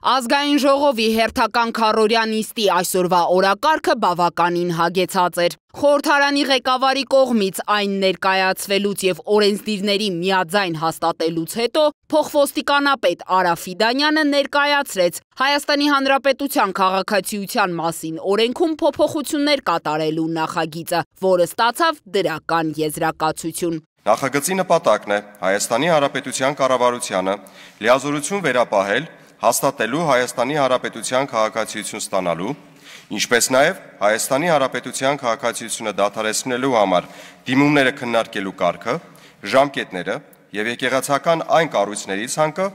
Ազգային ժողովի հերթական կարորյան իստի այսօրվա օրակարգը բավականին հագեցած էր։ Հորդարանի ղեկավարի կողմից այն ներկայացվելուց և օրենցդիրների միաձայն հաստատելուց հետո փոխվոստիկանապետ առավիդանյանը ներկայացրեց Հայաստանի Հանրապետության կաղաքացիության մասին օրենքում փոփոխություններ կատարելու նախագիծը, որը ստացավ դրական եզրակացություն։ Նախագծի նպատակն է Հայաստանի Հանրապետության կառավարությանը լիազորություն վերապահել հաստատելու Հայաստանի Հանրապետության քաղաքացիություն ստանալու, ինչպես նաև Հայաստանի Հանրապետության քաղաքացիությունը դադարեցնելու համար դիմումները քննարկելու կարգը, ժամկետները եւ եկեղեցական այն կառույցներից հանքը,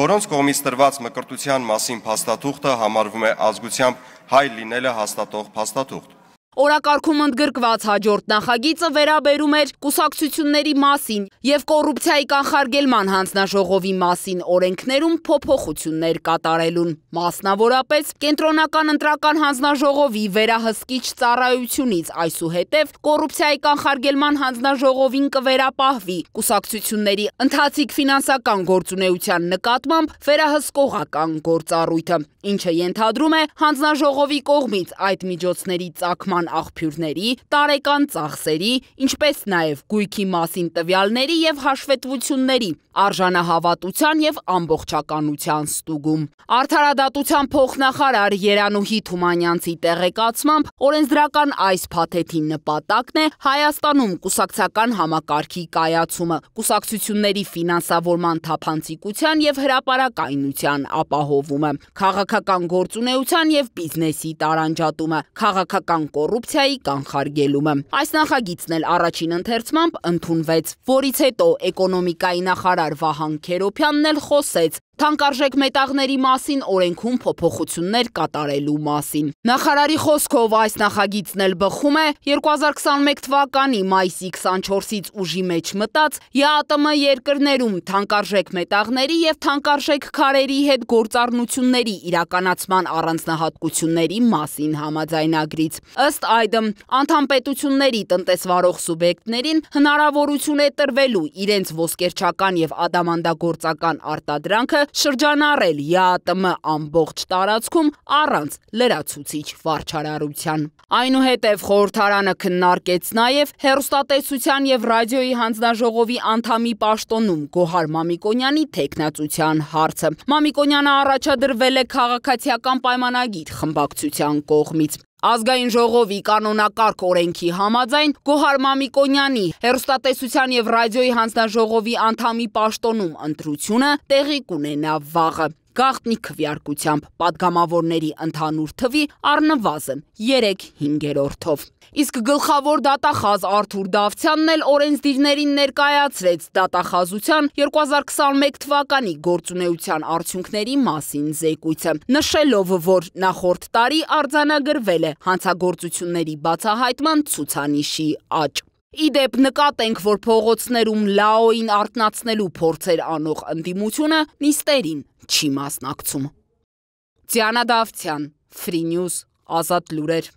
որոնց կողմից տրված մկրտության մասին փաստաթուղթը համարվում է ազգությամբ հայ լինելը հաստատող փաստաթուղթ։ Օրակարգում ընդգրկված հաջորդ նախագիծը վերաբերում էր կուսակցությունների մասին և կորուպթյայի կանխարգելման հանձնաժողովի մասին օրենքներում փոփոխություններ կատարելուն։ Մասնավորապես կենտրոնական ընտրական հանձնաժողովի վերահսկիչ ծառայությունից այսուհետև կոռուպցիայի կանխարգելման հանձնաժողովին կվերապահվի կուսակցությունների ընթացիկ ֆինանսական գործունեության նկատմամբ վերահսկողական գործառույթը, ինչը ենթադրում է հանձնաժողովի կողմից այդ միջոցների ծագման կենսական աղբյուրների, տարեկան ծախսերի, ինչպես նաև գույքի մասին տվյալների և հաշվետվությունների, արժանահավատության և ամբողջականության ստուգում։ Արդարադատության փոխնախարար Երանուհի Թումանյանցի տեղեկացմամբ օրենսդրական այս փաթեթի նպատակն է Հայաստանում կուսակցական համակարգի կայացումը, կուսակցությունների ֆինանսավորման թափանցիկության և հրապարակայնության ապահովումը, քաղաքական գործունեության և բիզնեսի տարանջատումը, քաղաքական կոռուպցիան կոռուպցիայի կանխարգելումը։ Այս նախագիծն էլ առաջին ընթերցմամբ ընդունվեց, որից հետո էկոնոմիկայի նախարար Վահան Քերոբյանն էլ խոսեց թանկարժեք մետաղների մասին օրենքում փոփոխություններ կատարելու մասին։ Նախարարի խոսքով այս նախագիծն էլ բխում է 2021 թվականի մայիսի 24-ից ուժի մեջ մտած ԵԱՏՄ երկրներում թանկարժեք մետաղների եւ թանկարժեք քարերի հետ գործառնությունների իրականացման առանձնահատկությունների մասին համաձայնագրից։ Ըստ այդմ, անդամ պետությունների տնտեսվարող սուբյեկտներին հնարավորություն է տրվելու իրենց ոսկերչական եւ ադամանդագործական արտադրանքը շրջանառել ԵԱՏՄ ամբողջ տարածքում առանց լրացուցիչ վարչարարության։ Այնուհետև խորհրդարանը քննարկեց նաև հերոստատեսության և ռադիոյի հանձնաժողովի անդամի պաշտոնում Գոհար Մամիկոնյանի թեկնածության հարցը։ Մամիկոնյանը առաջադրվել է Քաղաքացիական պայմանագիր խմբակցության կողմից։ Ազգային ժողովի կանոնակարգ օրենքի համաձայն Գոհար Մամիկոնյանի հերոստատեսության և ռադիոյի հանձնաժողովի անդամի պաշտոնում ընտրությունը տեղի կունենա վաղը գաղտնի քվյարկությամբ падգամավորների ընդհանուր թվի առնվազն 3/5-ով։ Իսկ գլխավոր դատախազ Արթուր Դավթյանն էլ օրենսդիրներին ներկայացրեց դատախազության 2021 թվականի գործունեության արդյունքների մասին զեկույցը, նշելով, որ նախորդ տարի արձանագրվել է հանցագործությունների բացահայտման ցուցանիշի աճ։ Իդեպ նկատենք, որ փողոցներում լաոին արտնացնելու փորձեր անող ընդդիմությունը նիստերին չի մասնակցում։ Ձյանադավթյան, Free News, ազատ լուրեր։